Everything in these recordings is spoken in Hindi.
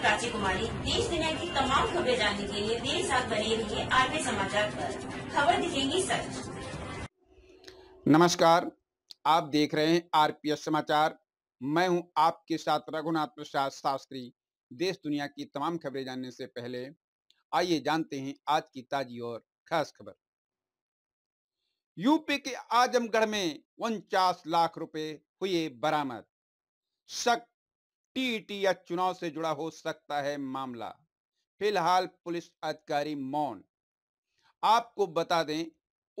प्राची कुमारी देश दुनिया की तमाम खबरें जानने के लिए देर साथ बने रहिए आरबी समाचार आरोप खबर दिखेगी सच नमस्कार आप देख रहे हैं आरपीएस समाचार मैं हूं आपके साथ रघुनाथ प्रसाद शास्त्री देश दुनिया की तमाम खबरें जानने से पहले आइए जानते हैं आज की ताजी और खास खबर यूपी के आजमगढ़ में उनचास लाख रुपए हुए बरामद शक टीईटी या चुनाव से जुड़ा हो सकता है मामला फिलहाल पुलिस अधिकारी मौन आपको बता दें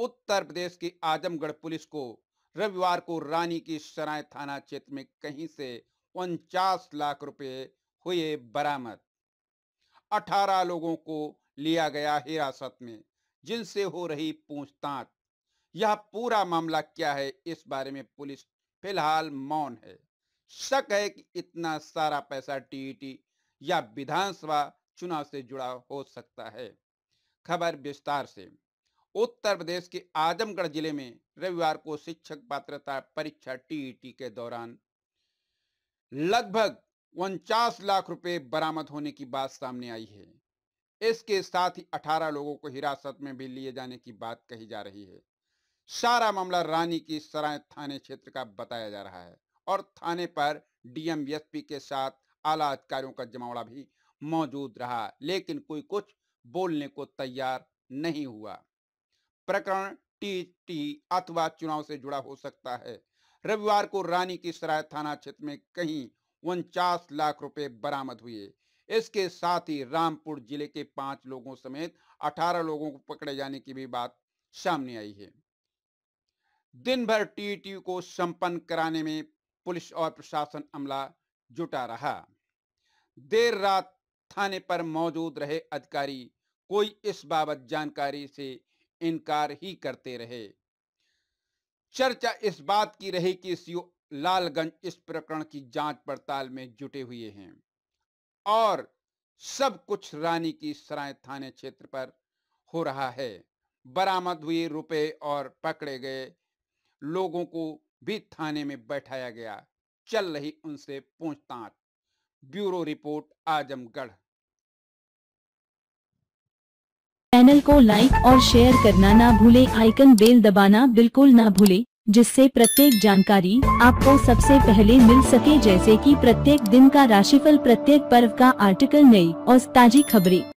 उत्तर प्रदेश की आजमगढ़ पुलिस को रविवार को रानी की सराय थाना क्षेत्र में कहीं से उनचास लाख रुपए हुए बरामद 18 लोगों को लिया गया हिरासत में जिनसे हो रही पूछताछ यह पूरा मामला क्या है इस बारे में पुलिस फिलहाल मौन है शक है कि इतना सारा पैसा टीईटी या विधानसभा चुनाव से जुड़ा हो सकता है खबर विस्तार से उत्तर प्रदेश के आजमगढ़ जिले में रविवार को शिक्षक पात्रता परीक्षा टीईटी के दौरान लगभग उनचास लाख रुपए बरामद होने की बात सामने आई है इसके साथ ही 18 लोगों को हिरासत में भी लिए जाने की बात कही जा रही है सारा मामला रानी की सराय थाने क्षेत्र का बताया जा रहा है और थाने पर डीएम एसपी के साथ आला अधिकारियों का जमावड़ा भी मौजूद रहा लेकिन कोई कुछ बोलने को तैयार नहीं हुआ प्रकरण टी टी अथवा चुनाव से जुड़ा हो सकता है रविवार को रानी की सराय थाना क्षेत्र में कहीं उनचास लाख रुपए बरामद हुए इसके साथ ही रामपुर जिले के पांच लोगों समेत अठारह लोगों को पकड़े जाने की भी बात सामने आई है दिन भर टी को संपन्न कराने में पुलिस और प्रशासन अमला जुटा रहा देर रात थाने पर मौजूद रहे अधिकारी कोई इस बाबत जानकारी से इनकार ही करते रहे चर्चा इस बात की रही कि सीओ लालगंज इस प्रकरण की जांच पड़ताल में जुटे हुए हैं और सब कुछ रानी की सराय थाने क्षेत्र पर हो रहा है बरामद हुए रुपए और पकड़े गए लोगों को भी थाने में बैठाया गया चल रही उनसे पूछताछ ब्यूरो रिपोर्ट आजमगढ़ चैनल को लाइक और शेयर करना ना भूले आइकन बेल दबाना बिल्कुल ना भूले जिससे प्रत्येक जानकारी आपको सबसे पहले मिल सके जैसे कि प्रत्येक दिन का राशिफल प्रत्येक पर्व का आर्टिकल नई और ताजी खबरें